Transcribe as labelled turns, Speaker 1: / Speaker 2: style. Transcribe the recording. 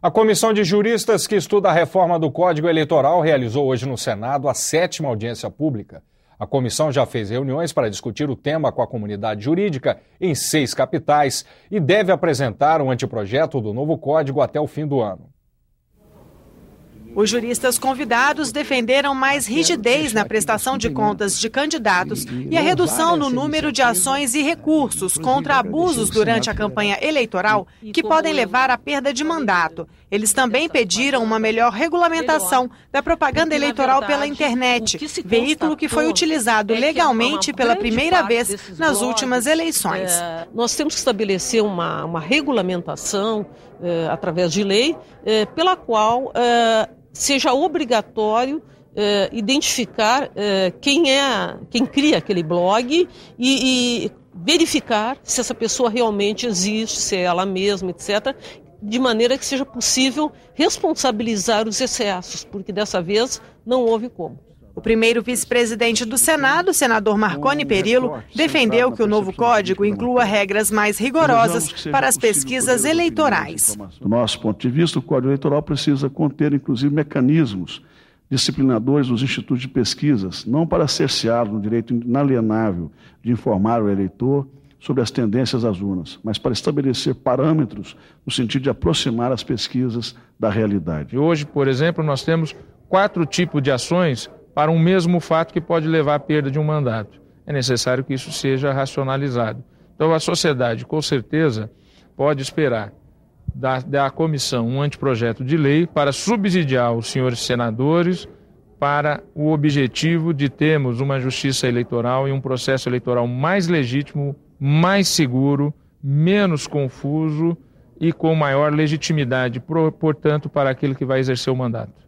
Speaker 1: A comissão de juristas que estuda a reforma do Código Eleitoral realizou hoje no Senado a sétima audiência pública. A comissão já fez reuniões para discutir o tema com a comunidade jurídica em seis capitais e deve apresentar um anteprojeto do novo código até o fim do ano.
Speaker 2: Os juristas convidados defenderam mais rigidez na prestação de contas de candidatos e a redução no número de ações e recursos contra abusos durante a campanha eleitoral que podem levar à perda de mandato. Eles também pediram uma melhor regulamentação
Speaker 3: da propaganda eleitoral pela internet, veículo que foi utilizado legalmente pela primeira vez nas últimas eleições. nós temos que estabelecer uma, uma regulamentação eh, através de lei, eh, pela qual eh, seja obrigatório eh, identificar eh, quem é, quem cria aquele blog e, e verificar se essa pessoa realmente existe, se é ela mesma, etc de maneira que seja possível responsabilizar os excessos, porque dessa vez não houve como. O primeiro vice-presidente do Senado, senador Marconi
Speaker 2: Perillo, defendeu que o novo código inclua regras mais rigorosas para as pesquisas eleitorais.
Speaker 4: Do nosso ponto de vista, o código eleitoral precisa conter, inclusive, mecanismos disciplinadores dos institutos de pesquisas, não para cercear no direito inalienável de informar o eleitor sobre as tendências às urnas, mas para estabelecer parâmetros no sentido de aproximar as pesquisas da realidade.
Speaker 5: Hoje, por exemplo, nós temos quatro tipos de ações para um mesmo fato que pode levar à perda de um mandato. É necessário que isso seja racionalizado. Então, a sociedade, com certeza, pode esperar da, da comissão um anteprojeto de lei para subsidiar os senhores senadores para o objetivo de termos uma justiça eleitoral e um processo eleitoral mais legítimo, mais seguro, menos confuso e com maior legitimidade, portanto, para aquele que vai exercer o mandato.